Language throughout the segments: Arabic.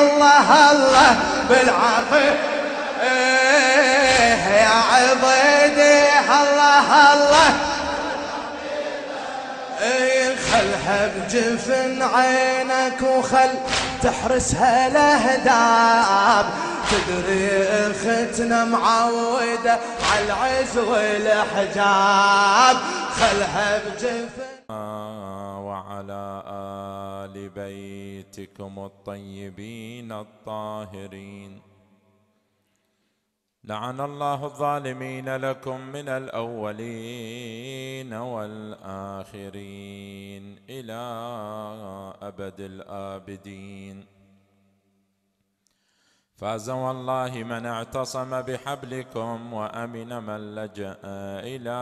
الله الله بالعافية إيه يا عبيدي الله الله إيه خلها بجفن عينك وخل تحرسها لهداب تدري اختنا معودة على العز والحجاب خلها بجفن وعلى آل بيتكم الطيبين الطاهرين لعن الله الظالمين لكم من الأولين والآخرين إلى أبد الآبدين فاز والله من اعتصم بحبلكم وأمن من لجأ إلى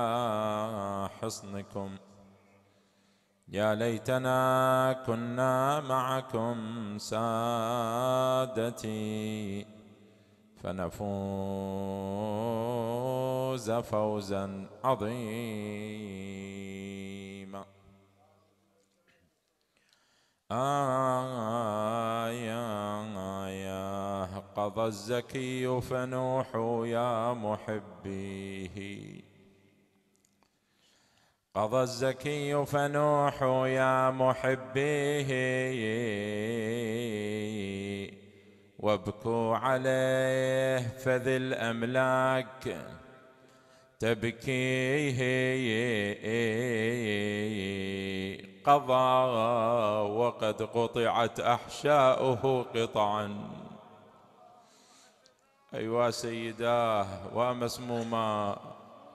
حصنكم يا ليتنا كنا معكم سادتي فنفوز فوزا عظيما آية آية قضى الزكي فنوح يا محبيه قضى الزكي فنوح يا محبيه وابكوا عليه فذي الأملاك تبكيه قضى وقد قطعت أحشاؤه قطعا أيوا سيداه ومسموما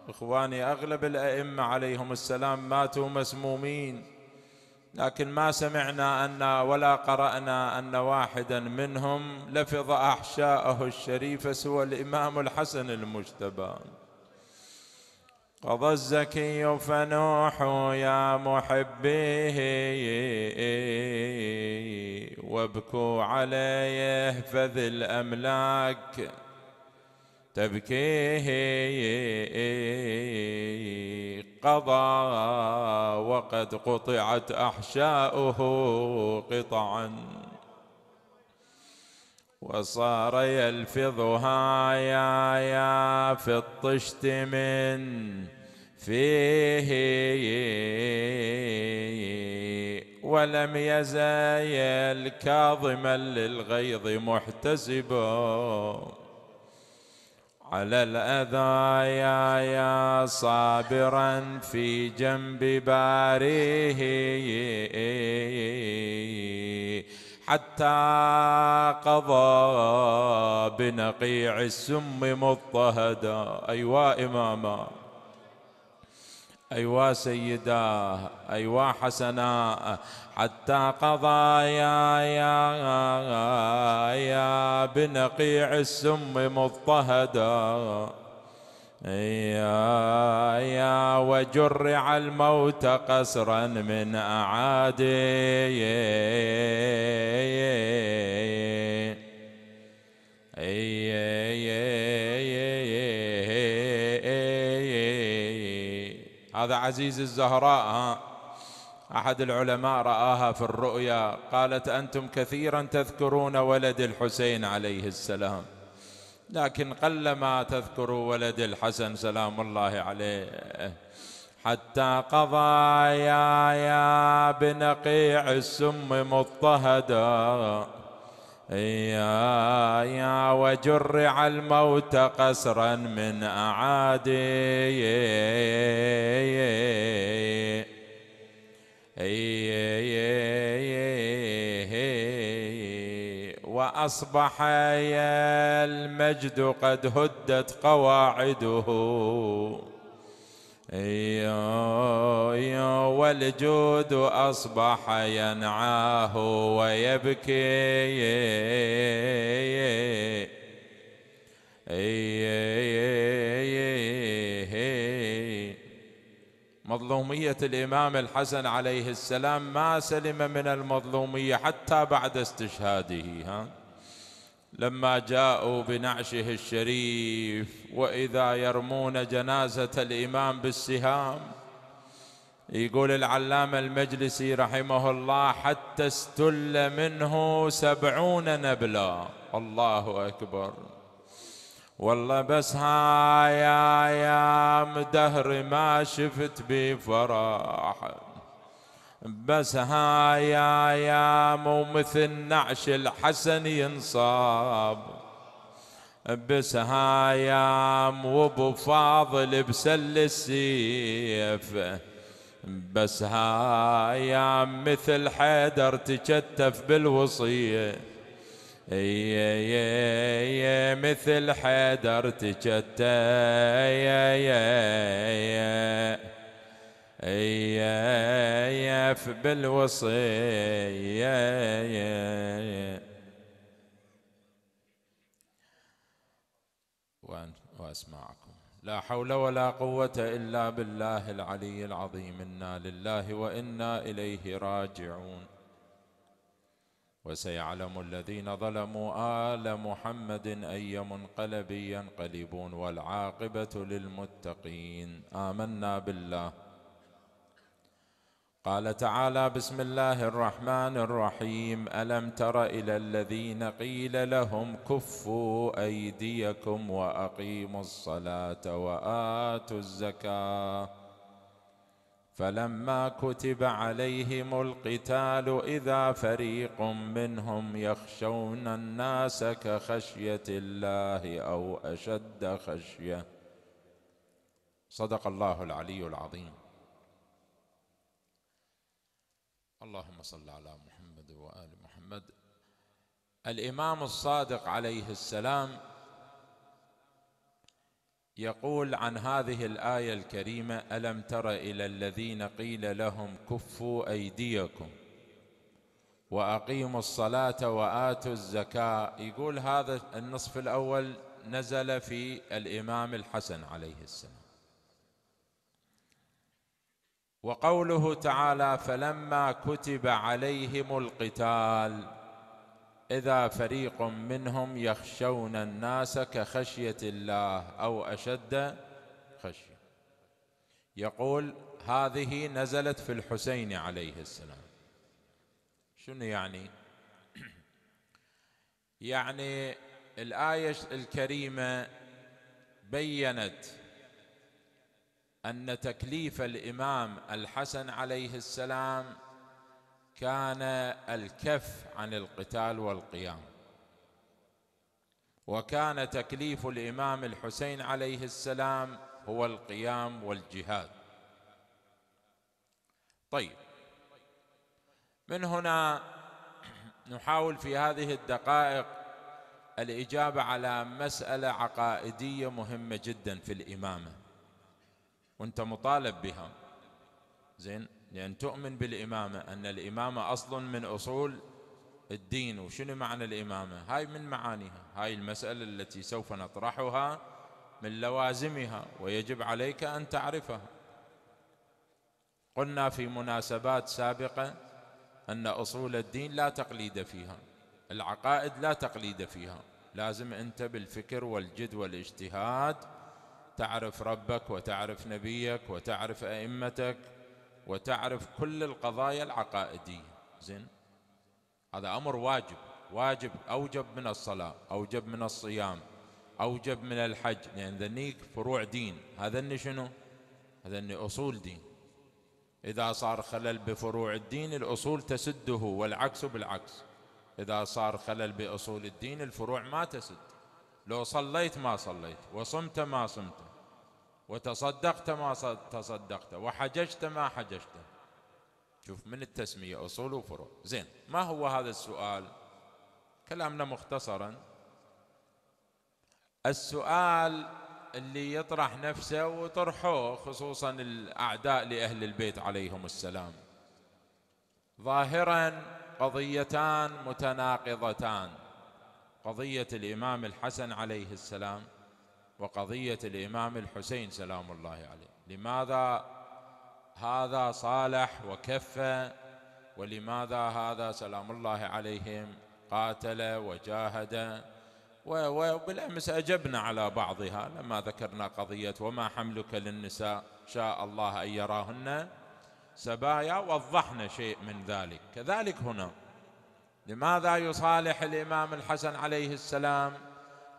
إخواني أغلب الأئمة عليهم السلام ماتوا مسمومين لكن ما سمعنا أن ولا قرأنا أن واحدا منهم لفظ أحشاءه الشريفة سوى الإمام الحسن المجتبى قضى الزكي فنوح يا محبيه وابكوا عليه فذي الأملاك تبكيه قضى وقد قطعت احشاؤه قطعا وصار يلفظها يا يا في الطشت من فيه ولم يزايل كاظما للغيظ محتسبا على الأذايا صابرا في جنب باريه حتى قضى بنقيع السم مضطهدا أيوا إماما أيوا سيداه أيوا حسناء حتى قضى يا يا يا, بنقيع السم مضطهدا يا يا وجرع الموت قسرا من أعادي هذا عزيز الزهراء ها أحد العلماء رآها في الرؤيا قالت أنتم كثيرا تذكرون ولد الحسين عليه السلام لكن قلما تذكروا ولد الحسن سلام الله عليه حتى قضى يا يا بنقيع السم مضطهدا يا يا وجرع الموت قسرا من أعادي وأصبح يا المجد قد هدت قواعده والجود أصبح ينعاه ويبكي مظلومية الإمام الحسن عليه السلام ما سلم من المظلومية حتى بعد استشهاده ها لما جاءوا بنعشه الشريف واذا يرمون جنازه الامام بالسهام يقول العلامه المجلسي رحمه الله حتى استل منه سبعون نبلا الله اكبر والله بس هاي يا مدهر ما شفت بفرح بس هايا يا مو مثل نعش الحسن ينصاب بسهايام وابو فاضل بسل السيف بس هايام مثل حيدر تكتف بالوصيه يا مثل حيدر تكتف يا بالوصية وأسمعكم لا حول ولا قوة إلا بالله العلي العظيم إنا لله وإنا إليه راجعون وسيعلم الذين ظلموا آل محمد أي منقلب ينقلبون والعاقبة للمتقين آمنا بالله قال تعالى بسم الله الرحمن الرحيم الم تر الى الذين قيل لهم كفوا ايديكم واقيموا الصلاه واتوا الزكاه فلما كتب عليهم القتال اذا فريق منهم يخشون الناس كخشيه الله او اشد خشيه صدق الله العلي العظيم اللهم صل على محمد وآل محمد الإمام الصادق عليه السلام يقول عن هذه الآية الكريمة ألم تر إلى الذين قيل لهم كفوا أيديكم وأقيموا الصلاة وآتوا الزكاة يقول هذا النصف الأول نزل في الإمام الحسن عليه السلام وقوله تعالى فلما كتب عليهم القتال اذا فريق منهم يخشون الناس كخشيه الله او اشد خشيه يقول هذه نزلت في الحسين عليه السلام شنو يعني يعني الايه الكريمه بينت ان تكليف الامام الحسن عليه السلام كان الكف عن القتال والقيام وكان تكليف الامام الحسين عليه السلام هو القيام والجهاد طيب من هنا نحاول في هذه الدقائق الاجابه على مساله عقائديه مهمه جدا في الامامه وانت مطالب بها زين لان تؤمن بالامامه ان الامامه اصل من اصول الدين وشنو معنى الامامه هاي من معانيها هاي المساله التي سوف نطرحها من لوازمها ويجب عليك ان تعرفها قلنا في مناسبات سابقه ان اصول الدين لا تقليد فيها العقائد لا تقليد فيها لازم انت بالفكر والجد والاجتهاد تعرف ربك وتعرف نبيك وتعرف ائمتك وتعرف كل القضايا العقائديه زين هذا امر واجب واجب اوجب من الصلاه اوجب من الصيام اوجب من الحج لان ذنيك فروع دين هذا اني شنو هذا اني اصول دين اذا صار خلل بفروع الدين الاصول تسده والعكس بالعكس اذا صار خلل باصول الدين الفروع ما تسد لو صليت ما صليت وصمت ما صمت وتصدقت ما تصدقت وحججت ما حججت شوف من التسمية أصول وفروع زين ما هو هذا السؤال كلامنا مختصرا السؤال اللي يطرح نفسه وطرحوه خصوصا الأعداء لأهل البيت عليهم السلام ظاهرا قضيتان متناقضتان قضية الإمام الحسن عليه السلام وقضية الإمام الحسين سلام الله عليه لماذا هذا صالح وكف ولماذا هذا سلام الله عليهم قاتل وجاهد وبالأمس أجبنا على بعضها لما ذكرنا قضية وما حملك للنساء شاء الله أن يراهن سبايا وضحنا شيء من ذلك كذلك هنا لماذا يصالح الإمام الحسن عليه السلام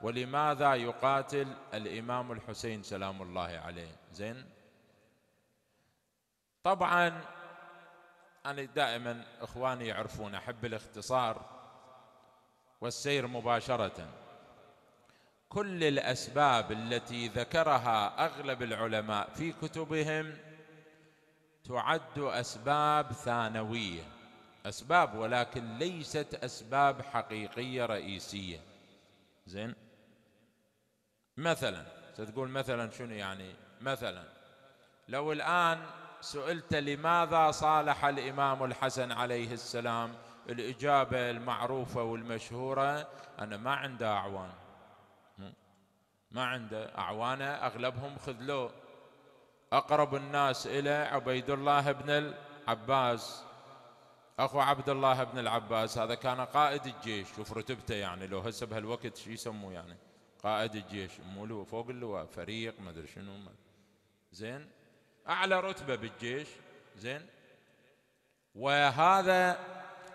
ولماذا يقاتل الامام الحسين سلام الله عليه زين طبعا انا دائما اخواني يعرفون احب الاختصار والسير مباشره كل الاسباب التي ذكرها اغلب العلماء في كتبهم تعد اسباب ثانويه اسباب ولكن ليست اسباب حقيقيه رئيسيه زين مثلا ستقول مثلا شنو يعني مثلا لو الآن سئلت لماذا صالح الإمام الحسن عليه السلام الإجابة المعروفة والمشهورة أنا ما عنده أعوان ما عنده أعوانه أغلبهم خذلوه أقرب الناس إلى عبيد الله بن العباس أخو عبد الله بن العباس هذا كان قائد الجيش شوف رتبته يعني لو هسه بهالوقت شو يسموه يعني قائد الجيش مولو فوق اللواء فريق ما ادري شنو زين اعلى رتبه بالجيش زين وهذا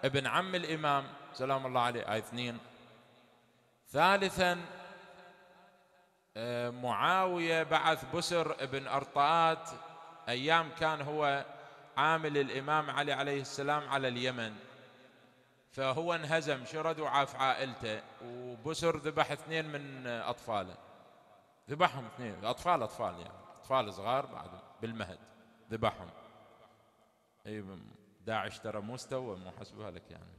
ابن عم الامام سلام الله عليه اي اثنين ثالثا آه، معاويه بعث بسر ابن ارطات ايام كان هو عامل الامام علي عليه السلام على اليمن فهو انهزم شرد وعاف عائلته وبسر ذبح اثنين من اطفاله ذبحهم اثنين اطفال اطفال يعني اطفال صغار بعد بالمهد ذبحهم اي داعش ترى مو استوى مو حسبها لك يعني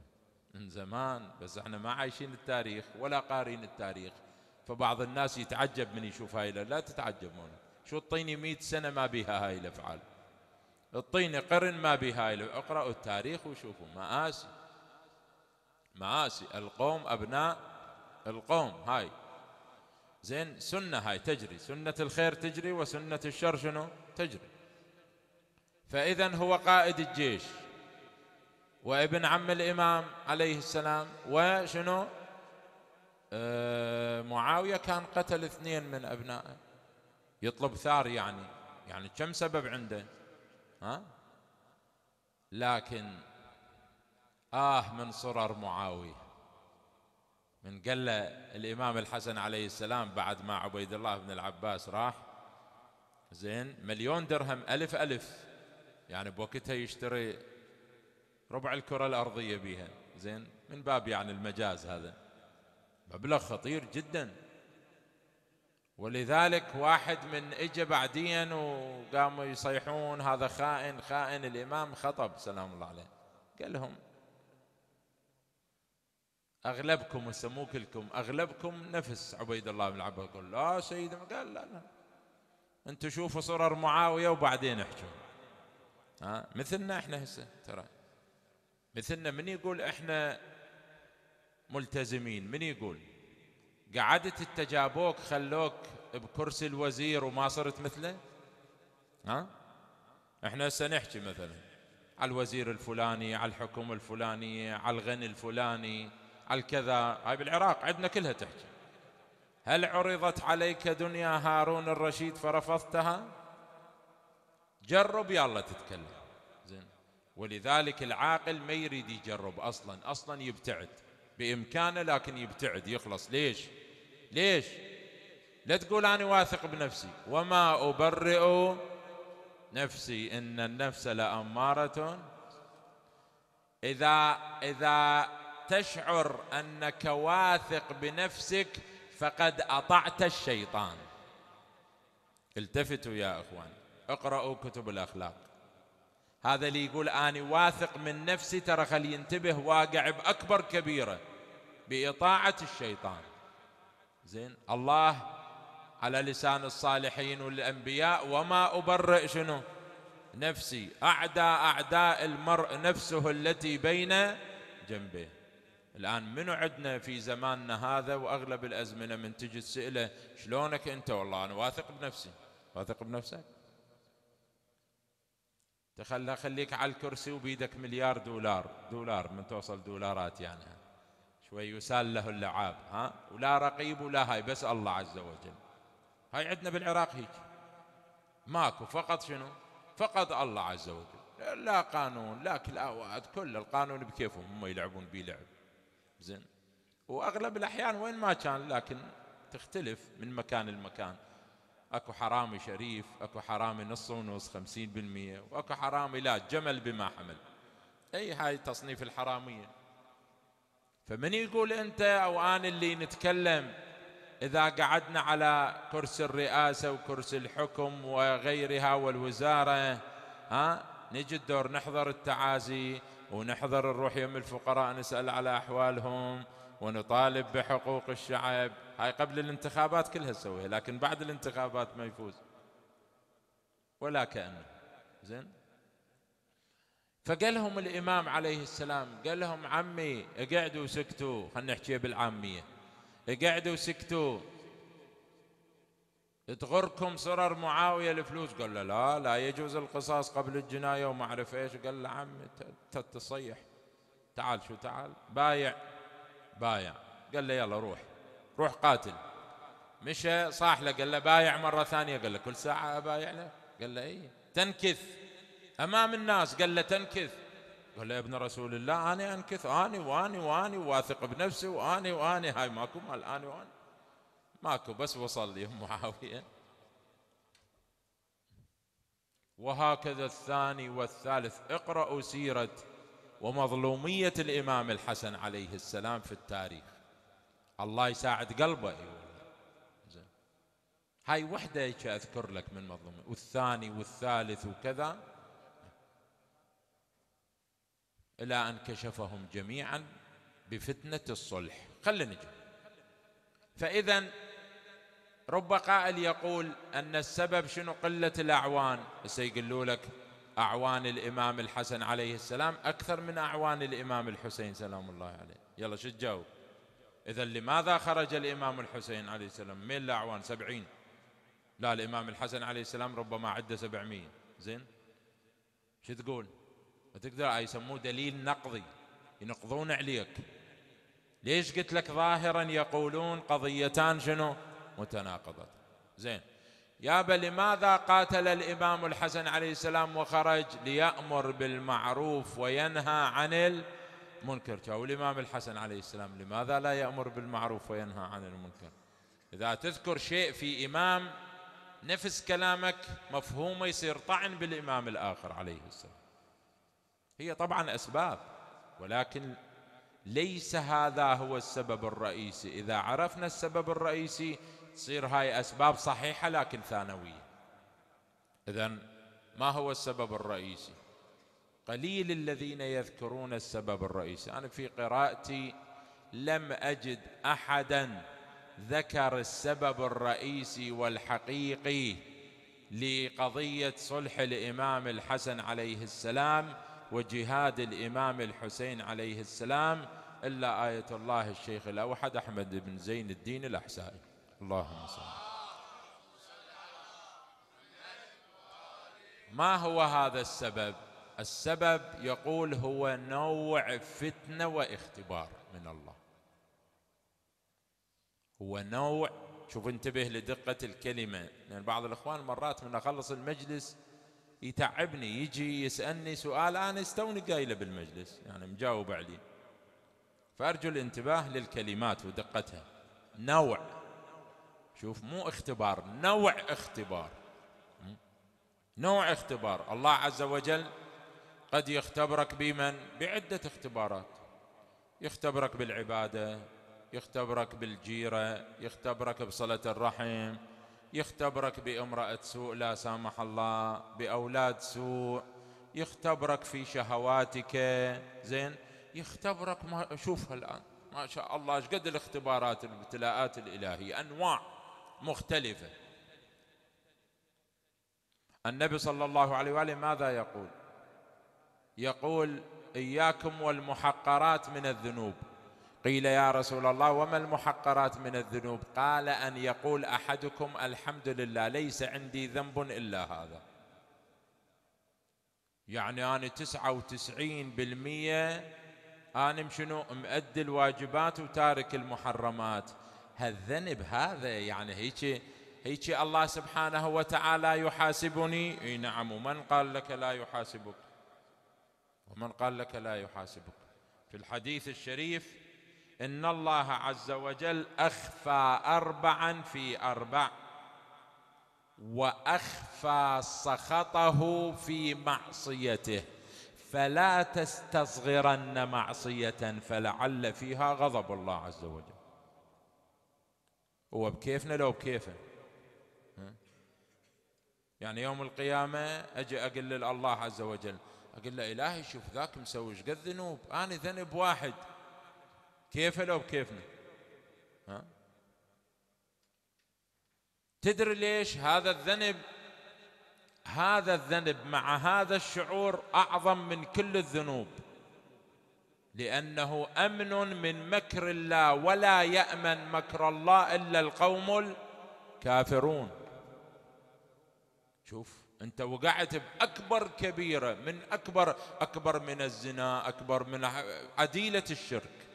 من زمان بس احنا ما عايشين التاريخ ولا قارين التاريخ فبعض الناس يتعجب من يشوف هاي لا تتعجبون شو الطيني 100 سنه ما بها هاي الافعال الطيني قرن ما بها هاي اقرأوا التاريخ وشوفوا مآسي معاشي القوم أبناء القوم هاي زين سنة هاي تجري سنة الخير تجري وسنة الشر شنو تجري فإذا هو قائد الجيش وابن عم الإمام عليه السلام وشنو آه معاوية كان قتل اثنين من أبنائه يطلب ثار يعني يعني كم سبب عنده ها لكن آه من صرر معاوية من قال الإمام الحسن عليه السلام بعد ما عبيد الله بن العباس راح زين مليون درهم ألف ألف يعني بوقتها يشتري ربع الكرة الأرضية بيها زين من باب يعني المجاز هذا مبلغ خطير جدا ولذلك واحد من اجى بعدين وقاموا يصيحون هذا خائن خائن الامام خطب سلام الله عليه قال لهم أغلبكم وسموه كلكم أغلبكم نفس عبيد الله بن عباس يقول لا سيدي قال لا لا أنتم شوفوا صرر معاوية وبعدين احكوا ها مثلنا احنا هسه ترى مثلنا من يقول احنا ملتزمين من يقول قعدت التجابوك خلوك بكرسي الوزير وما صرت مثله ها احنا هسه نحكي مثلا على الوزير الفلاني على الحكومه الفلاني على الغني الفلاني على الكذا هاي بالعراق عندنا كلها تحكي هل عرضت عليك دنيا هارون الرشيد فرفضتها جرب يلا تتكلم زين ولذلك العاقل ما يريد يجرب اصلا اصلا يبتعد بامكانه لكن يبتعد يخلص ليش ليش لا تقول انا واثق بنفسي وما ابرئ نفسي ان النفس لاماره اذا اذا تشعر انك واثق بنفسك فقد اطعت الشيطان التفتوا يا اخوان اقرأوا كتب الاخلاق هذا اللي يقول اني واثق من نفسي ترى خلي ينتبه واقع باكبر كبيره باطاعه الشيطان زين الله على لسان الصالحين والانبياء وما ابرئ شنو نفسي اعدى اعداء المرء نفسه التي بين جنبه الآن منو عندنا في زماننا هذا وأغلب الأزمنة من تجي تسأله شلونك أنت والله أنا واثق بنفسي واثق بنفسك تخلى خليك على الكرسي وبيدك مليار دولار دولار من توصل دولارات يعني شوي يسال له اللعاب ها ولا رقيب ولا هاي بس الله عز وجل هاي عندنا بالعراق هيك ماكو فقط شنو فقط الله عز وجل لا قانون لا كل آه، القانون بكيفهم هم يلعبون بيه لعب زين واغلب الاحيان وين ما كان لكن تختلف من مكان لمكان اكو حرامي شريف اكو حرامي نص ونص 50% واكو حرامي لا جمل بما حمل اي هاي تصنيف الحراميه فمن يقول انت او انا اللي نتكلم اذا قعدنا على كرسي الرئاسه وكرسي الحكم وغيرها والوزاره ها نجي الدور نحضر التعازي ونحضر نروح يم الفقراء نسأل على أحوالهم ونطالب بحقوق الشعب هاي قبل الانتخابات كلها تسويها لكن بعد الانتخابات ما يفوز ولا كأنه زين فقال لهم الإمام عليه السلام قال لهم عمي اقعدوا سكتوا خلينا نحكي بالعامية اقعدوا سكتوا تغركم سرر معاوية الفلوس قال له لا لا يجوز القصاص قبل الجناية وما أعرف إيش قال له عم تصيح تعال شو تعال بايع بايع قال له يلا روح روح قاتل مشى صاح له قال له بايع مرة ثانية قال له كل ساعة أبايع له قال له إيه تنكث أمام الناس قال له تنكث قال له يا ابن رسول الله أنا أنكث أني وأني وأني واثق بنفسي وأني وأني هاي ماكو مال أني وأني ماكو بس وصل لهم معاوية وهكذا الثاني والثالث اقرأوا سيرة ومظلومية الإمام الحسن عليه السلام في التاريخ الله يساعد قلبه هاي وحدة أذكر لك من مظلومية والثاني والثالث وكذا إلى أن كشفهم جميعا بفتنة الصلح خلينا نجي فإذا رب قائل يقول أن السبب شنو قلة الأعوان بس يقولوا لك أعوان الإمام الحسن عليه السلام أكثر من أعوان الإمام الحسين سلام الله عليه يلا شو تجاوب إذا لماذا خرج الإمام الحسين عليه السلام من الأعوان سبعين لا الإمام الحسن عليه السلام ربما عده سبعمية زين شو تقول تقدر آه، يسموه دليل نقضي ينقضون عليك ليش قلت لك ظاهرا يقولون قضيتان شنو متناقضة زين يابا لماذا قاتل الإمام الحسن عليه السلام وخرج ليأمر بالمعروف وينهى عن المنكر أو الإمام الحسن عليه السلام لماذا لا يأمر بالمعروف وينهى عن المنكر إذا تذكر شيء في إمام نفس كلامك مفهومه يصير طعن بالإمام الآخر عليه السلام هي طبعا أسباب ولكن ليس هذا هو السبب الرئيسي إذا عرفنا السبب الرئيسي تصير هاي أسباب صحيحة لكن ثانوية إذا ما هو السبب الرئيسي قليل الذين يذكرون السبب الرئيسي أنا في قراءتي لم أجد أحدا ذكر السبب الرئيسي والحقيقي لقضية صلح الإمام الحسن عليه السلام وجهاد الإمام الحسين عليه السلام إلا آية الله الشيخ الأوحد أحمد بن زين الدين الأحسائي اللهم صل ما هو هذا السبب السبب يقول هو نوع فتنه واختبار من الله هو نوع شوف انتبه لدقه الكلمه لان يعني بعض الاخوان مرات من اخلص المجلس يتعبني يجي يسالني سؤال انا استوني قايله بالمجلس يعني مجاوب عليه فارجو الانتباه للكلمات ودقتها نوع شوف مو اختبار نوع اختبار نوع اختبار الله عز وجل قد يختبرك بمن بعدة اختبارات يختبرك بالعبادة يختبرك بالجيرة يختبرك بصلة الرحم يختبرك بامرأة سوء لا سامح الله بأولاد سوء يختبرك في شهواتك زين يختبرك ما شوفها الآن ما شاء الله ايش قد الاختبارات الابتلاءات الإلهية أنواع مختلفة النبي صلى الله عليه وآله ماذا يقول يقول إياكم والمحقرات من الذنوب قيل يا رسول الله وما المحقرات من الذنوب قال أن يقول أحدكم الحمد لله ليس عندي ذنب إلا هذا يعني أنا تسعة وتسعين بالمية أنا شنو مؤدي الواجبات وتارك المحرمات هالذنب هذا يعني هيك هيك الله سبحانه وتعالى يحاسبني اي نعم ومن قال لك لا يحاسبك ومن قال لك لا يحاسبك في الحديث الشريف ان الله عز وجل اخفى اربعا في اربع واخفى سخطه في معصيته فلا تستصغرن معصيه فلعل فيها غضب الله عز وجل هو بكيفنا لو بكيفه يعني يوم القيامة أجي أقل الله عز وجل أقول له إلهي شوف ذاك مسوي قد ذنوب أنا ذنب واحد كيف لو بكيفنا ها؟ تدري ليش هذا الذنب هذا الذنب مع هذا الشعور أعظم من كل الذنوب لانه امن من مكر الله ولا يامن مكر الله الا القوم الكافرون شوف انت وقعت باكبر كبيره من اكبر اكبر من الزنا اكبر من عديله الشرك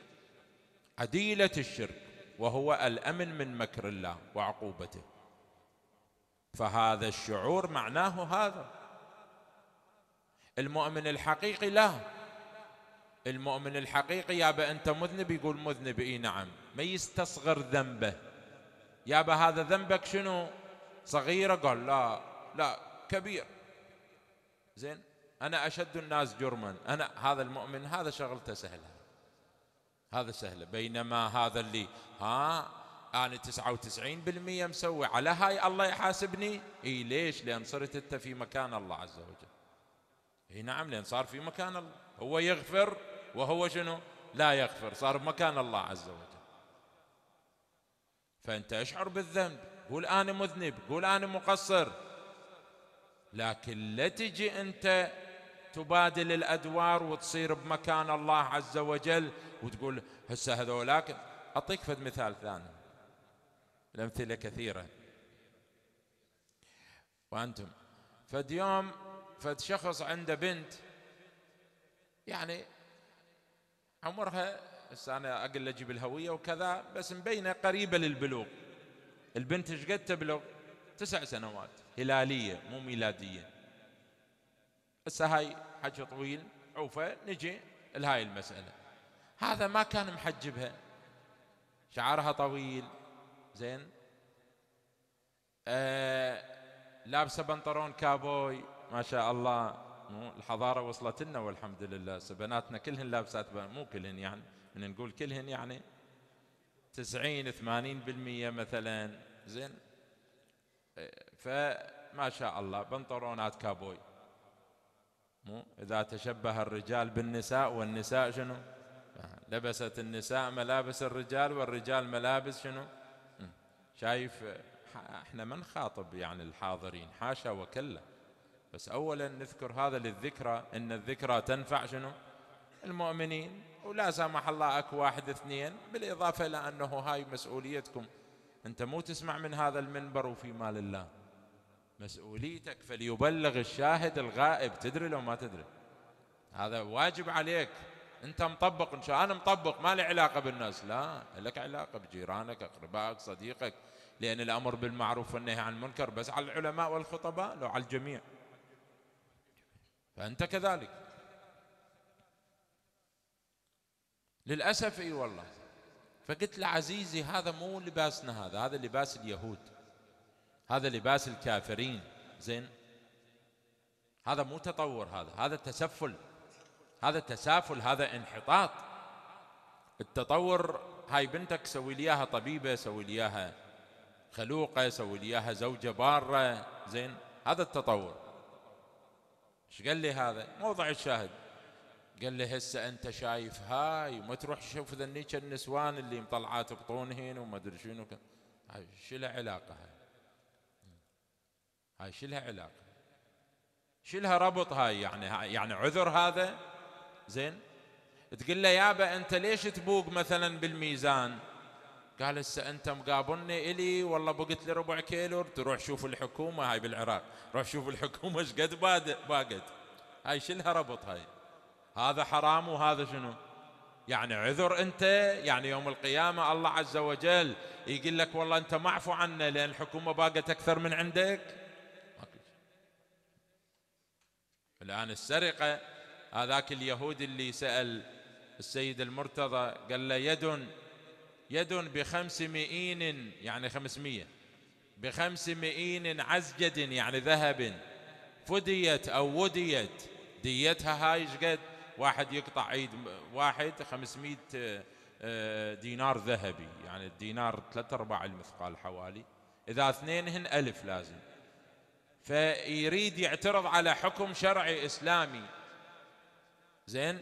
عديله الشرك وهو الامن من مكر الله وعقوبته فهذا الشعور معناه هذا المؤمن الحقيقي لا المؤمن الحقيقي يابا أنت مذنب يقول مذنب إي نعم ما يستصغر ذنبه يابا هذا ذنبك شنو صغيرة قال لا لا كبير زين أنا أشد الناس جرما أنا هذا المؤمن هذا شغلته سهلة هذا سهلة بينما هذا اللي ها أنا 99% مسوي على هاي الله يحاسبني إي ليش لأن صرت أنت في مكان الله عز وجل إي نعم لأن صار في مكان الله هو يغفر وهو شنو لا يغفر صار بمكان الله عز وجل فأنت اشعر بالذنب قول أنا مذنب قول أنا مقصر لكن لا تجي أنت تبادل الأدوار وتصير بمكان الله عز وجل وتقول هسه هذولاك أعطيك فد مثال ثاني الأمثلة كثيرة وأنتم فد يوم فد شخص عنده بنت يعني عمرها بس انا اقل اجيب الهويه وكذا بس مبينه قريبه للبلوغ البنت ايش قد تبلغ؟ تسع سنوات هلاليه مو ميلاديه هسه هاي حج طويل عوفه نجي لهاي المساله هذا ما كان محجبها شعرها طويل زين آه لابسه بنطلون كابوي ما شاء الله مو الحضاره وصلت لنا والحمد لله بناتنا كلهن لابسات مو كلهن يعني من نقول كلهن يعني 90 80% مثلا زين فما شاء الله بنطرونات كابوي مو اذا تشبه الرجال بالنساء والنساء شنو لبست النساء ملابس الرجال والرجال ملابس شنو شايف احنا ما نخاطب يعني الحاضرين حاشا وكلا بس أولا نذكر هذا للذكرى إن الذكرى تنفع شنو المؤمنين ولا سامح الله أكو واحد اثنين بالإضافة إلى أنه هاي مسؤوليتكم أنت مو تسمع من هذا المنبر وفي مال الله مسؤوليتك فليبلغ الشاهد الغائب تدري لو ما تدري هذا واجب عليك انت مطبق ان شاء انا مطبق ما لي علاقه بالناس لا لك علاقه بجيرانك اقربائك صديقك لان الامر بالمعروف والنهي عن المنكر بس على العلماء والخطباء لو على الجميع فأنت كذلك للأسف اي أيوة والله فقلت له عزيزي هذا مو لباسنا هذا هذا لباس اليهود هذا لباس الكافرين زين هذا مو تطور هذا هذا تسفل هذا تسافل هذا انحطاط التطور هاي بنتك سوي لي اياها طبيبه سوي لي اياها خلوقه سوي لي اياها زوجه باره زين هذا التطور ايش قال لي هذا موضع الشاهد قال لي هسه انت شايف هاي ما تروح تشوف ذنيك النسوان اللي مطلعات بطونهن وما ادري شنو هاي شو لها علاقه هاي هاي شو لها علاقه شو لها ربط هاي يعني هاي يعني عذر هذا زين تقول له يابا انت ليش تبوق مثلا بالميزان قال هسه انت مقابلني الي والله بقت لي ربع كيلو تروح شوف الحكومه هاي بالعراق روح شوف الحكومه ايش قد باقت هاي شلها ربط هاي هذا حرام وهذا شنو يعني عذر انت يعني يوم القيامه الله عز وجل يقول لك والله انت معفو عنا لان الحكومه باقت اكثر من عندك الان السرقه هذاك اليهودي اللي سال السيد المرتضى قال له يد يد بخمس مئين يعني خمسمية بخمس مئين عزجد يعني ذهب فديت أو وديت ديتها هاي قد واحد يقطع عيد واحد 500 آه، آه، دينار ذهبي يعني الدينار ثلاثة أرباع المثقال حوالي إذا اثنين هن ألف لازم فيريد يعترض على حكم شرعي إسلامي زين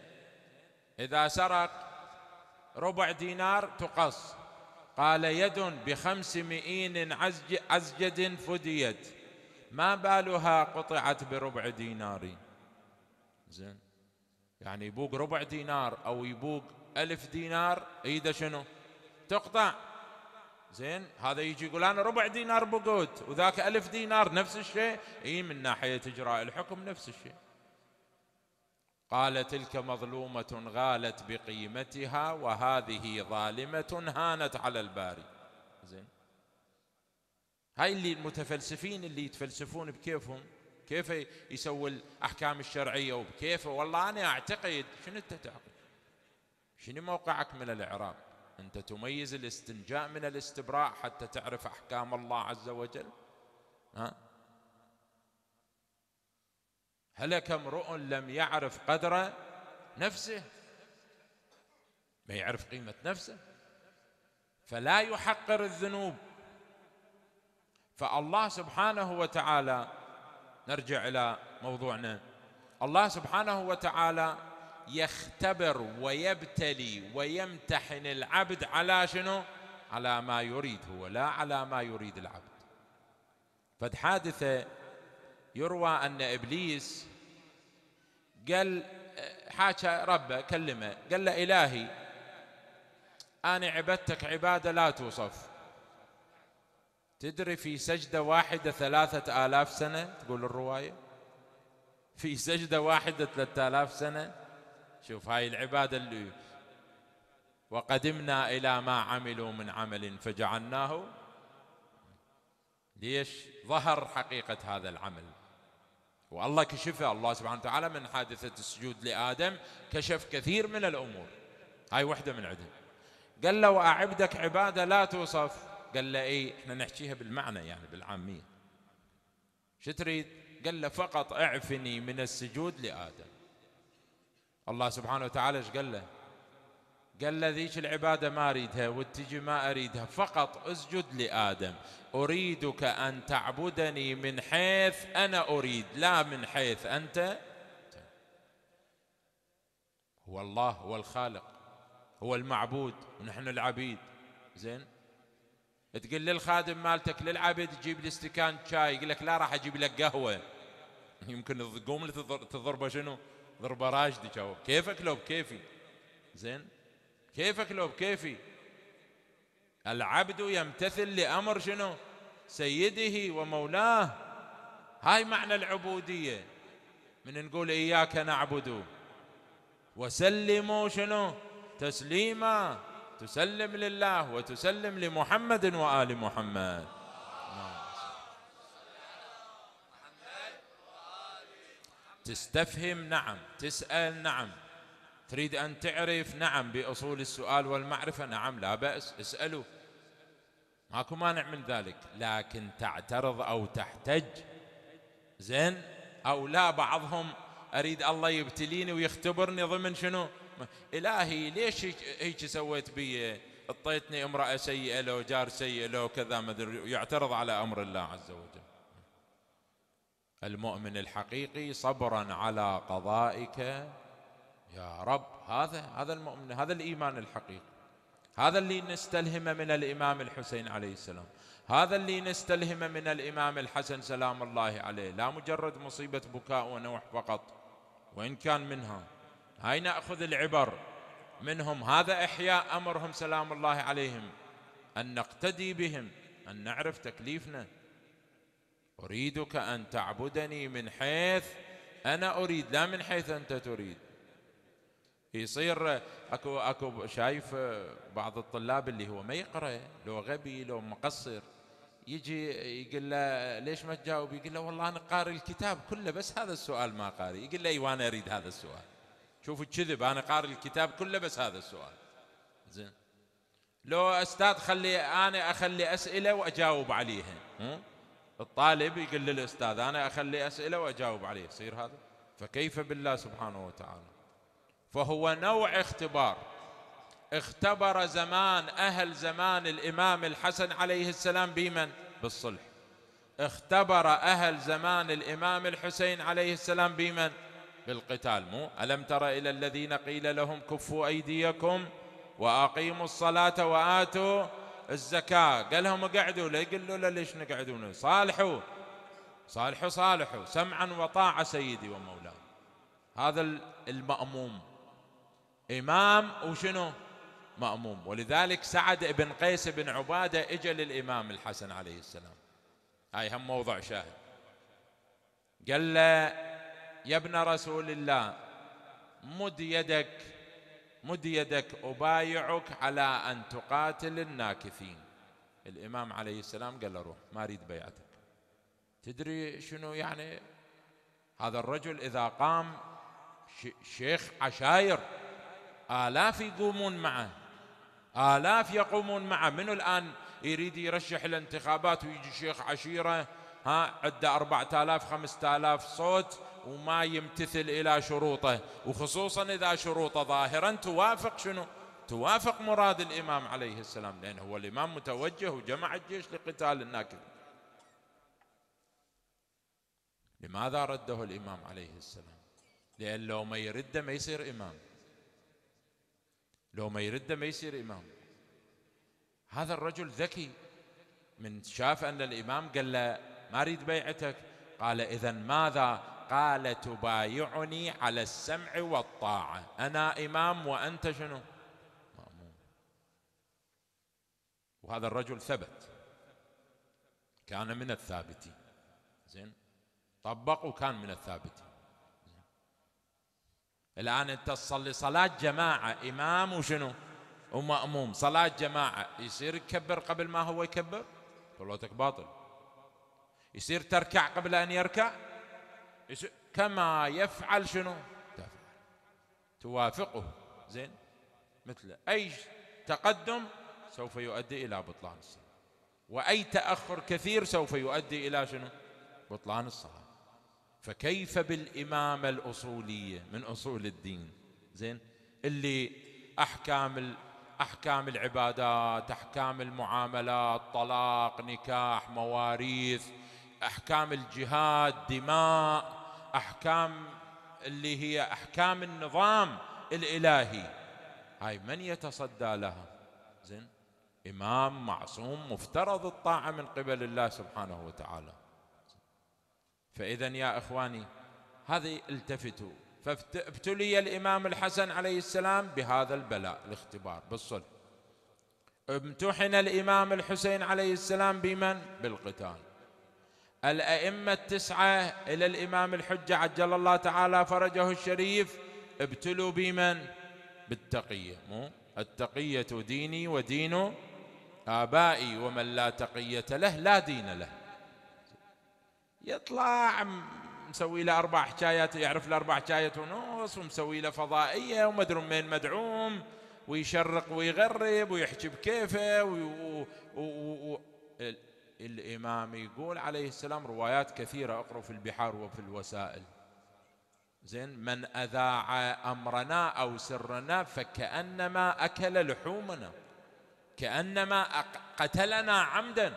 إذا سرق ربع دينار تقص قال يد مئين عزج أزجد فديت ما بالها قطعت بربع دينار زين يعني يبوق ربع دينار أو يبوق ألف دينار إيده شنو تقطع زين هذا يجي يقول أنا ربع دينار بقوت وذاك ألف دينار نفس الشيء إي من ناحية إجراء الحكم نفس الشيء قال تلك مظلومة غالت بقيمتها وهذه ظالمة هانت على الباري زين هاي اللي المتفلسفين اللي يتفلسفون بكيفهم كيف يسوي الأحكام الشرعية وبكيفه والله أنا أعتقد شنو أنت تعقل شنو موقعك من الإعراب أنت تميز الاستنجاء من الاستبراء حتى تعرف أحكام الله عز وجل ها هلك امرؤ لم يعرف قدر نفسه ما يعرف قيمة نفسه فلا يحقر الذنوب فالله سبحانه وتعالى نرجع إلى موضوعنا الله سبحانه وتعالى يختبر ويبتلي ويمتحن العبد على شنو على ما يريد هو لا على ما يريد العبد فد حادثة يروى أن إبليس قال حاكى ربه كلمه قال له إلهي أنا عبدتك عبادة لا توصف تدري في سجدة واحدة ثلاثة آلاف سنة تقول الرواية في سجدة واحدة ثلاثة آلاف سنة شوف هاي العبادة اللي وقدمنا إلى ما عملوا من عمل فجعلناه ليش ظهر حقيقة هذا العمل والله كشفه الله سبحانه وتعالى من حادثة السجود لآدم كشف كثير من الأمور هاي وحدة من عدم قال له وأعبدك عبادة لا توصف قال له إيه إحنا نحكيها بالمعنى يعني بالعامية شو تريد قال له فقط اعفني من السجود لآدم الله سبحانه وتعالى ايش قال له قال له ذيك العبادة ما أريدها والتجي ما أريدها فقط اسجد لآدم أريدك أن تعبدني من حيث أنا أريد لا من حيث أنت هو الله هو الخالق هو المعبود ونحن العبيد زين تقول للخادم مالتك للعبد جيب لي استكان شاي يقول لك لا راح اجيب لك قهوه يمكن تقوم تضربه شنو؟ ضربه او كيفك لو بكيفي زين كيفك لو بكيفي العبد يمتثل لأمر شنو سيده ومولاه هاي معنى العبودية من نقول إياك نعبد وسلموا شنو تسليما تسلم لله وتسلم لمحمد وآل محمد تستفهم نعم تسأل نعم تريد أن تعرف نعم بأصول السؤال والمعرفة نعم لا بأس اسأله ماكو مانع من ذلك لكن تعترض أو تحتج زين أو لا بعضهم أريد الله يبتليني ويختبرني ضمن شنو إلهي ليش هيك سويت بي اطيتني امرأة سيئة لو جار سيئة لو كذا مدري يعترض على أمر الله عز وجل المؤمن الحقيقي صبرا على قضائك يا رب هذا هذا المؤمن هذا الايمان الحقيقي هذا اللي نستلهمه من الامام الحسين عليه السلام هذا اللي نستلهمه من الامام الحسن سلام الله عليه لا مجرد مصيبه بكاء ونوح فقط وان كان منها هاي ناخذ العبر منهم هذا احياء امرهم سلام الله عليهم ان نقتدي بهم ان نعرف تكليفنا اريدك ان تعبدني من حيث انا اريد لا من حيث انت تريد يصير اكو اكو شايف بعض الطلاب اللي هو ما يقرا لو غبي لو مقصر يجي يقول له ليش ما تجاوب يقول له والله انا قاري الكتاب كله بس هذا السؤال ما قاري يقول له ايوه انا اريد هذا السؤال شوف الكذب انا قاري الكتاب كله بس هذا السؤال زين لو استاذ خلي انا اخلي اسئله واجاوب عليها الطالب يقول للاستاذ انا اخلي اسئله واجاوب عليه يصير هذا فكيف بالله سبحانه وتعالى فهو نوع اختبار اختبر زمان اهل زمان الامام الحسن عليه السلام بمن؟ بالصلح اختبر اهل زمان الامام الحسين عليه السلام بمن؟ بالقتال مو الم تر الى الذين قيل لهم كفوا ايديكم واقيموا الصلاه واتوا الزكاه قال لهم اقعدوا لا يقولوا له ليش نقعدون صالحوا صالحوا صالحوا سمعا وطاعه سيدي ومولاي هذا الماموم إمام وشنو مأموم ولذلك سعد بن قيس بن عبادة إجا للإمام الحسن عليه السلام هاي هم موضع شاهد قال له يا ابن رسول الله مد يدك مد يدك أبايعك على أن تقاتل الناكثين الإمام عليه السلام قال له روح ما أريد بيعتك تدري شنو يعني هذا الرجل إذا قام شيخ عشاير آلاف يقومون معه آلاف يقومون معه من الآن يريد يرشح الانتخابات ويجي شيخ عشيرة ها عنده 4000 5000 صوت وما يمتثل إلى شروطه وخصوصا إذا شروطه ظاهرا توافق شنو توافق مراد الإمام عليه السلام لأن هو الإمام متوجه وجمع الجيش لقتال الناكب لماذا رده الإمام عليه السلام لأن لو ما يرده ما يصير إمام لو ما يرده ما يصير إمام هذا الرجل ذكي من شاف أن الإمام قال له ما أريد بيعتك قال إذا ماذا قال تبايعني على السمع والطاعة أنا إمام وأنت شنو مأمون وهذا الرجل ثبت كان من الثابتين زين طبق وكان من الثابتين الآن أنت تصلي صلاة جماعة إمام وشنو ومأموم صلاة جماعة يصير يكبر قبل ما هو يكبر صلاتك باطل يصير تركع قبل أن يركع كما يفعل شنو تفعل توافقه زين مثل أي تقدم سوف يؤدي إلى بطلان الصلاة وأي تأخر كثير سوف يؤدي إلى شنو بطلان الصلاة فكيف بالإمامة الأصولية من أصول الدين زين اللي أحكام أحكام العبادات أحكام المعاملات طلاق نكاح مواريث أحكام الجهاد دماء أحكام اللي هي أحكام النظام الإلهي هاي من يتصدى لها زين إمام معصوم مفترض الطاعة من قبل الله سبحانه وتعالى فإذا يا إخواني هذه التفتوا فابتلي الإمام الحسن عليه السلام بهذا البلاء الاختبار بالصلح امتحن الإمام الحسين عليه السلام بمن؟ بالقتال الأئمة التسعة إلى الإمام الحجة عجل الله تعالى فرجه الشريف ابتلوا بمن؟ بالتقية مو؟ التقية ديني ودين آبائي ومن لا تقية له لا دين له يطلع مسوي له اربع حكايات يعرف له اربع حكايات ونص ومسوي له فضائيه وما ادري من مدعوم ويشرق ويغرب ويحكي بكيفه و... و... و... الامام يقول عليه السلام روايات كثيره اقرأ في البحار وفي الوسائل زين من اذاع امرنا او سرنا فكانما اكل لحومنا كانما قتلنا عمدا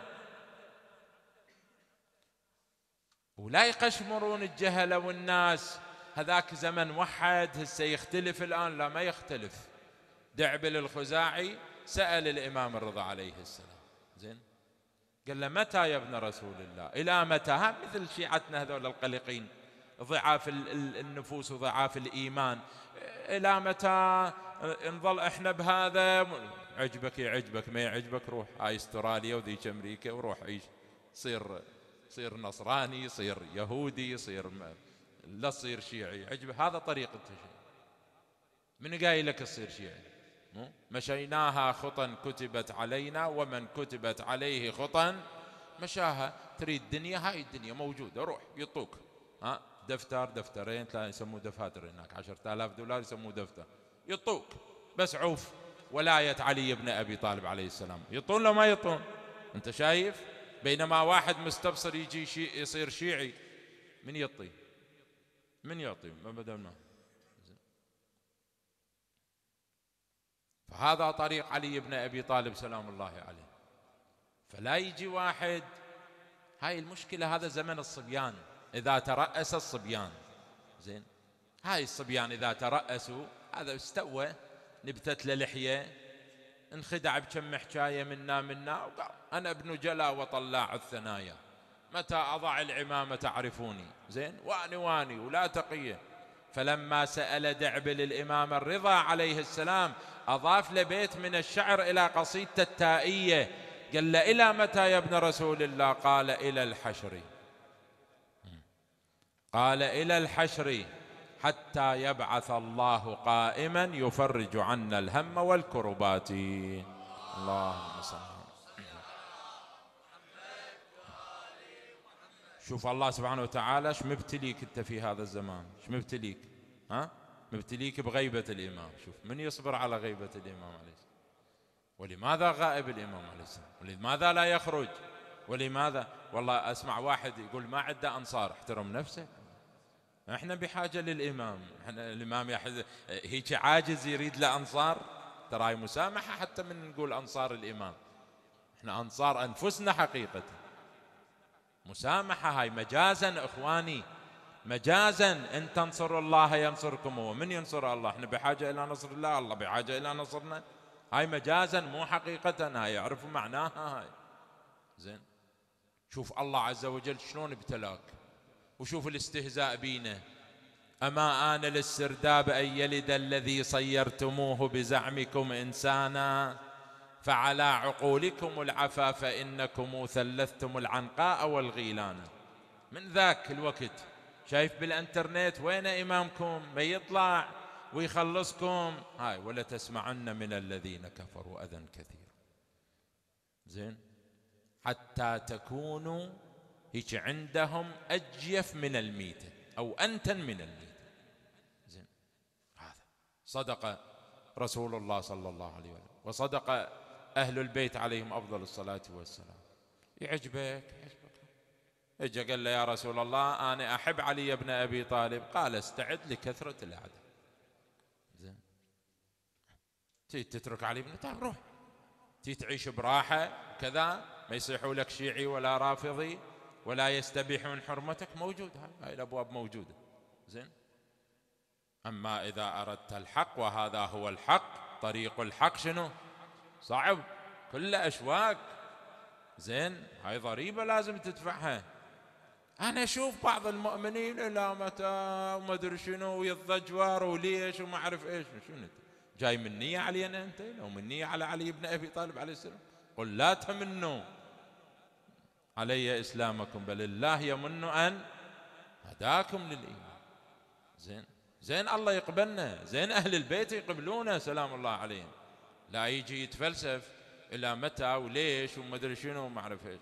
ولا يقشمرون الجهلة والناس هذاك زمن وحد هسه يختلف الآن لا ما يختلف دعبل الخزاعي سأل الإمام الرضا عليه السلام زين قال له متى يا ابن رسول الله إلى متى ها مثل شيعتنا هذول القلقين ضعاف النفوس وضعاف الإيمان إلى متى نظل إحنا بهذا عجبك يعجبك ما يعجبك روح هاي آه، استراليا وذيك أمريكا وروح عيش صير يصير نصراني يصير يهودي ما لا تصير شيعي عجب هذا طريق التشيع من قايل لك تصير شيعي مشيناها خطا كتبت علينا ومن كتبت عليه خطا مشاها تريد دنيا هاي الدنيا موجوده روح يطوك ها دفتر دفترين ثلاثة يسموه دفاتر هناك عشرة آلاف دولار يسموه دفتر يطوك بس عوف ولاية علي بن أبي طالب عليه السلام يطون لو ما يطون أنت شايف بينما واحد مستبصر يجي شي يصير شيعي من يعطي من يعطي بدل ما فهذا طريق علي بن ابي طالب سلام الله عليه فلا يجي واحد هاي المشكله هذا زمن الصبيان اذا تراس الصبيان زين هاي الصبيان اذا تراسوا هذا استوى نبتت له لحيه انخدع بكم حكايه منا منا وقال أنا ابن جلا وطلاع الثنايا متى أضع العمامة تعرفوني زين وأني وأني ولا تقية فلما سأل دعبل الإمام الرضا عليه السلام أضاف لبيت من الشعر إلى قصيدة التائية قال له إلى متى يا ابن رسول الله قال إلى الحشر قال إلى الحشر حتى يبعث الله قائما يفرج عنا الهم والكربات اللهم صل شوف الله سبحانه وتعالى ايش مبتليك انت في هذا الزمان ايش مبتليك ها مبتليك بغيبة الإمام شوف من يصبر على غيبة الإمام عليه السلام ولماذا غائب الإمام عليه السلام ولماذا لا يخرج ولماذا والله أسمع واحد يقول ما عنده أنصار احترم نفسك احنا بحاجة للإمام احنا الإمام هيك عاجز يريد له أنصار تراي مسامحة حتى من نقول أنصار الإمام احنا أنصار أنفسنا حقيقة مسامحة هاي مجازا إخواني مجازا إن تنصروا الله ينصركم هو من ينصر الله احنا بحاجة إلى نصر الله الله بحاجة إلى نصرنا هاي مجازا مو حقيقة هاي يعرف معناها هاي زين شوف الله عز وجل شلون ابتلاك وشوف الاستهزاء بينا أما آن للسرداب أن يلد الذي صيرتموه بزعمكم إنسانا فعلى عقولكم العفاف فإنكم ثلثتم العنقاء والغيلان من ذاك الوقت شايف بالانترنت وين إمامكم ما يطلع ويخلصكم هاي ولا تسمعن من الذين كفروا أذى كثير زين حتى تكونوا هيك عندهم أجيف من الميتة أو أنتن من الميتة زين هذا صدق رسول الله صلى الله عليه وسلم وصدق أهل البيت عليهم أفضل الصلاة والسلام يعجبك يعجبك اجى قال له يا رسول الله أنا أحب علي بن أبي طالب قال استعد لكثرة الأعداء زين تترك علي بن طالب روح تي تعيش براحة كذا ما يصيحوا لك شيعي ولا رافضي ولا يستبيحون حرمتك موجود هاي الأبواب موجودة زين أما إذا أردت الحق وهذا هو الحق طريق الحق شنو صعب كله أشواك زين هاي ضريبة لازم تدفعها أنا أشوف بعض المؤمنين إلى متى وما أدري شنو ويا الضجوار وليش وما أعرف إيش شنو أنت جاي من نية علينا أنت أو من نية على علي بن أبي طالب عليه السلام قل لا تمنوا علي إسلامكم بل الله يمن أن هداكم للإيمان زين زين الله يقبلنا زين أهل البيت يقبلونا سلام الله عليهم لا يجي يتفلسف إلى متى وليش وما أدري شنو وما أعرف إيش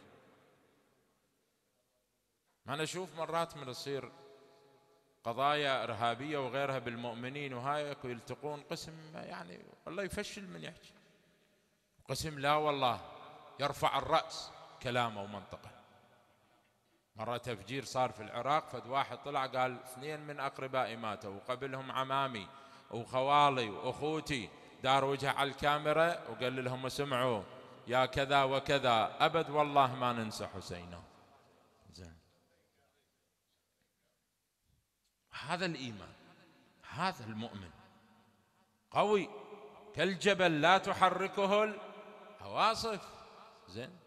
أنا أشوف مرات من تصير قضايا إرهابية وغيرها بالمؤمنين وهاي يلتقون قسم يعني والله يفشل من يحكي قسم لا والله يرفع الرأس كلامه ومنطقه مرة تفجير صار في العراق فد واحد طلع قال اثنين من أقربائي ماتوا وقبلهم عمامي وخوالي وأخوتي دار وجهه على الكاميرا وقال لهم سمعوا يا كذا وكذا أبد والله ما ننسى حسينه زين هذا الإيمان هذا المؤمن قوي كالجبل لا تحركه العواصف زين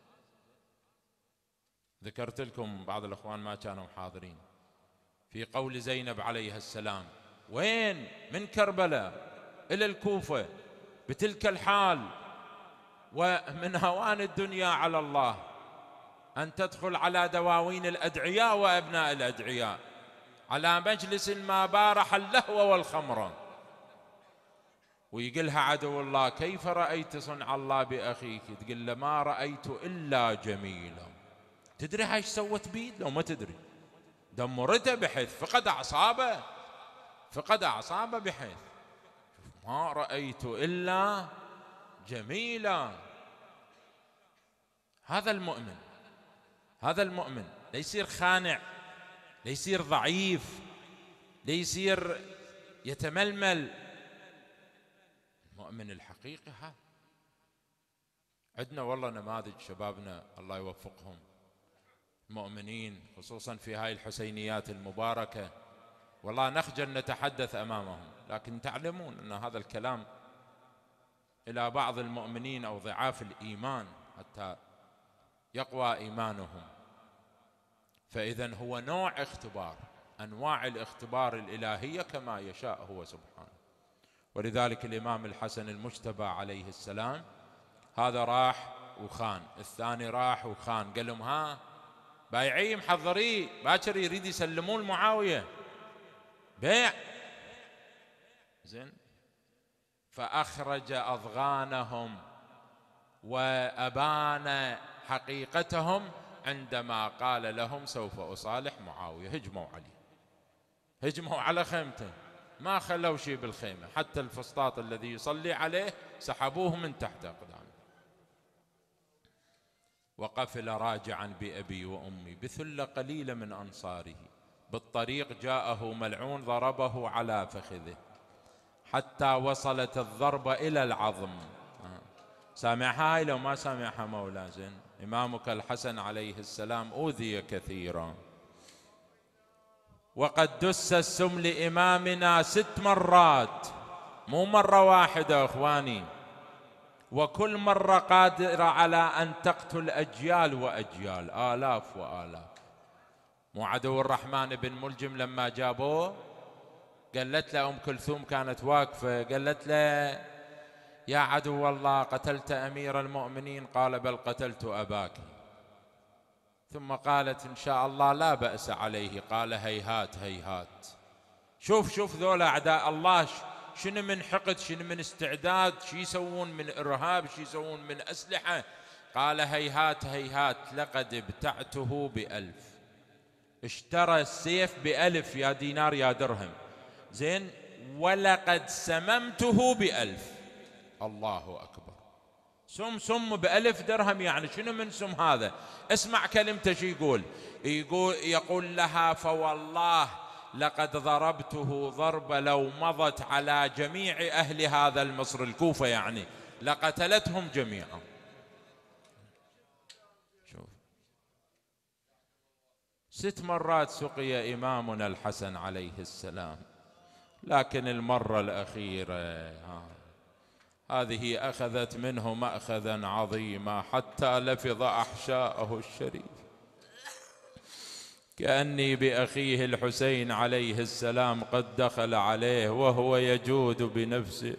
ذكرت لكم بعض الإخوان ما كانوا حاضرين في قول زينب عليها السلام وين من كربلاء إلى الكوفة بتلك الحال ومن هوان الدنيا على الله أن تدخل على دواوين الأدعياء وأبناء الأدعياء على مجلس ما بارح اللهو والخمر ويقلها عدو الله كيف رأيت صنع الله بأخيك تقول له ما رأيت إلا جميلا تدري هاي سوت بيد لو ما تدري دمرته بحيث فقد أعصابه فقد أعصابه بحيث ما رأيت إلا جميلا هذا المؤمن هذا المؤمن ليصير خانع ليصير ضعيف ليصير يتململ المؤمن الحقيقي هذا عندنا والله نماذج شبابنا الله يوفقهم مؤمنين خصوصا في هاي الحسينيات المباركة والله نخجل نتحدث أمامهم لكن تعلمون أن هذا الكلام إلى بعض المؤمنين أو ضعاف الإيمان حتى يقوى إيمانهم فإذا هو نوع اختبار أنواع الاختبار الإلهية كما يشاء هو سبحانه ولذلك الإمام الحسن المجتبى عليه السلام هذا راح وخان الثاني راح وخان قال لهم ها بايعيه محضريه باكر يريد يسلمون معاوية بيع زين فأخرج أضغانهم وأبان حقيقتهم عندما قال لهم سوف أصالح معاوية هجموا عليه هجموا على خيمته ما خلوا شيء بالخيمة حتى الفسطاط الذي يصلي عليه سحبوه من تحت أقدامه وقفل راجعا بأبي وأمي بثلة قليلة من أنصاره بالطريق جاءه ملعون ضربه على فخذه حتى وصلت الضربة إلى العظم سامعها لو ما سامعها مولا زين إمامك الحسن عليه السلام أوذي كثيرا وقد دس السم لإمامنا ست مرات مو مرة واحدة أخواني وكل مرة قادرة على أن تقتل أجيال وأجيال آلاف وآلاف مو عدو الرحمن بن ملجم لما جابوه قالت له أم كلثوم كانت واقفة قالت له يا عدو الله قتلت أمير المؤمنين قال بل قتلت أباك ثم قالت إن شاء الله لا بأس عليه قال هيهات هيهات شوف شوف ذول أعداء الله شنو من حقد شنو من استعداد شو يسوون من إرهاب شو يسوون من أسلحة قال هيهات هيهات لقد ابتعته بألف اشترى السيف بألف يا دينار يا درهم زين ولقد سممته بألف الله أكبر سم سم بألف درهم يعني شنو من سم هذا اسمع كلمته شو يقول يقول يقول لها فوالله لقد ضربته ضربة لو مضت على جميع أهل هذا المصر الكوفة يعني لقتلتهم جميعا شوف ست مرات سقي إمامنا الحسن عليه السلام لكن المرة الأخيرة هذه أخذت منه مأخذا عظيما حتى لفظ أحشاءه الشريف كأني بأخيه الحسين عليه السلام قد دخل عليه وهو يجود بنفسه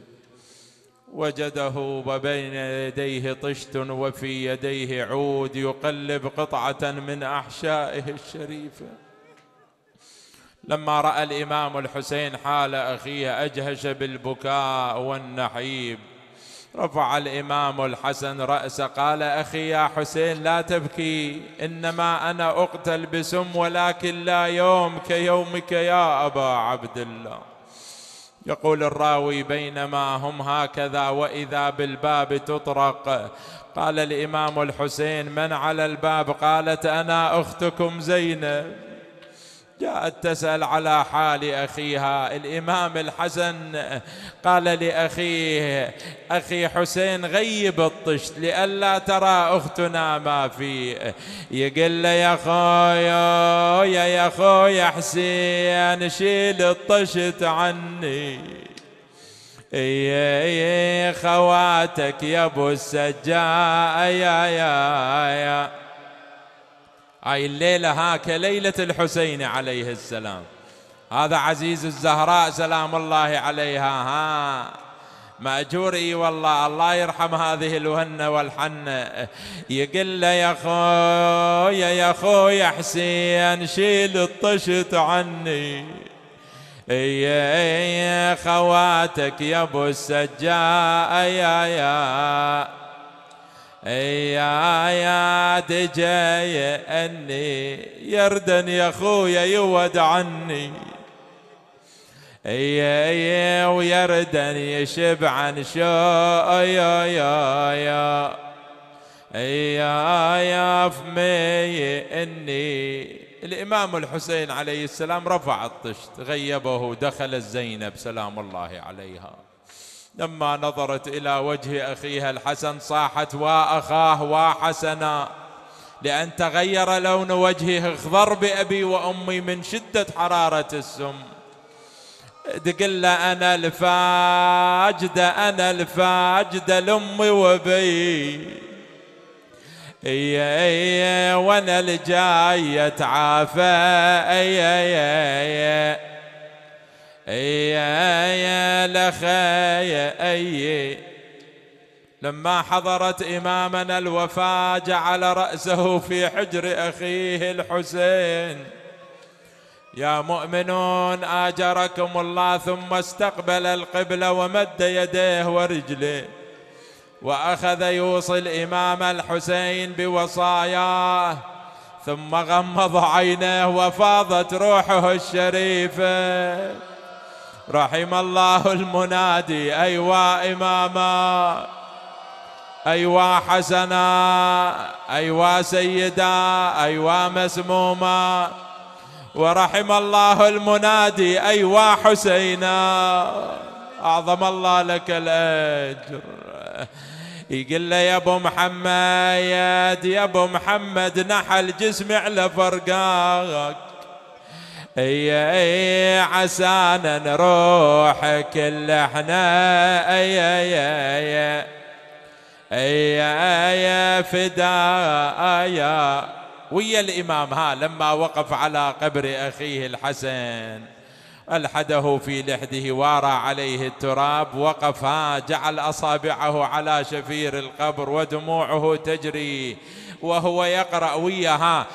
وجده وبين يديه طشت وفي يديه عود يقلب قطعة من أحشائه الشريفه لما راى الامام الحسين حال اخيه اجهش بالبكاء والنحيب رفع الامام الحسن راسه قال اخي يا حسين لا تبكي انما انا اقتل بسم ولكن لا يوم كيومك يا ابا عبد الله يقول الراوي بينما هم هكذا واذا بالباب تطرق قال الامام الحسين من على الباب قالت انا اختكم زينب جاءت تسأل على حال أخيها الإمام الحسن قال لأخيه أخي حسين غيب الطشت لئلا ترى أختنا ما فيه يقول له يا خويا يا خويا حسين شيل الطشت عني اي إيه، خواتك يا ابو السجايا يا, يا, يا هاي الليلة ها كليلة الحسين عليه السلام هذا عزيز الزهراء سلام الله عليها ها مأجور اي والله الله يرحم هذه الوهنة والحنة يقل له يا خويا يا خويا حسين شيل الطشت عني يا خواتك يا ابو السجاء يا يا يا يا دجاي اني يردن يا خويا يود عني يا يا ويردن يشب عن شو يا يا يا يا يا فمي اني الامام الحسين عليه السلام رفع الطشت غيبه دخل الزينب سلام الله عليها لما نظرت إلى وجه أخيها الحسن صاحت وأخاه وحسنا لأن تغير لون وجهه اخضر بأبي وأمي من شدة حرارة السم تقل له أنا الفاجدة أنا الفاجدة لأمي وأبي اي اي وانا الجاي اتعافى اي اي, اي, اي ايا يا لخايا اي لما حضرت إمامنا الوفاة جعل رأسه في حجر أخيه الحسين يا مؤمنون آجركم الله ثم استقبل القبلة ومد يديه ورجله وأخذ يوصي الإمام الحسين بوصاياه ثم غمض عينيه وفاضت روحه الشريفه رحم الله المنادي أيوا إماما أيوا حسنا أيوا سيدا أيوا مسموما ورحم الله المنادي أيوا حسينا أعظم الله لك الأجر يقول له يا ابو محمد يا ابو محمد نحل جسمي على فرقاك اي اي عسانا نروح كل احنا اي اي اي اي اي فدايا ويا الامام ها لما وقف على قبر اخيه الحسن الحده في لحده وارى عليه التراب وقف ها جعل اصابعه على شفير القبر ودموعه تجري وهو يقرأ وياها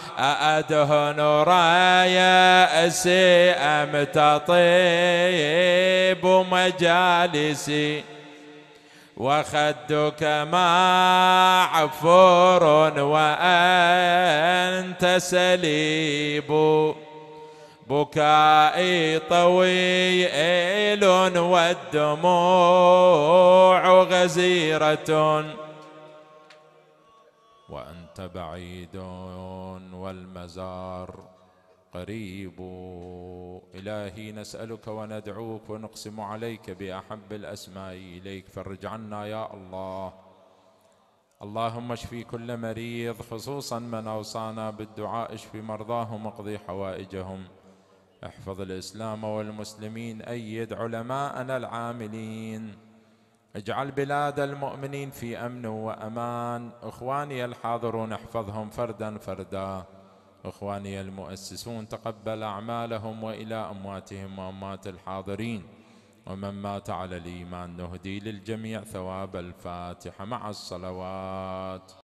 أدهن رايا أسي أم تطيب مجالسي وخدك معفور وأنت سليب بكائي طويل والدموع غزيرة أنت بعيد والمزار قريب إلهي نسألك وندعوك ونقسم عليك بأحب الأسماء إليك فرج عنا يا الله اللهم اشفي كل مريض خصوصا من أوصانا بالدعاء اشف مرضاهم اقضي حوائجهم احفظ الإسلام والمسلمين أيد علماءنا العاملين اجعل بلاد المؤمنين في امن وامان اخواني الحاضرون احفظهم فردا فردا اخواني المؤسسون تقبل اعمالهم والى امواتهم واموات الحاضرين ومن مات على الايمان نهدي للجميع ثواب الفاتحه مع الصلوات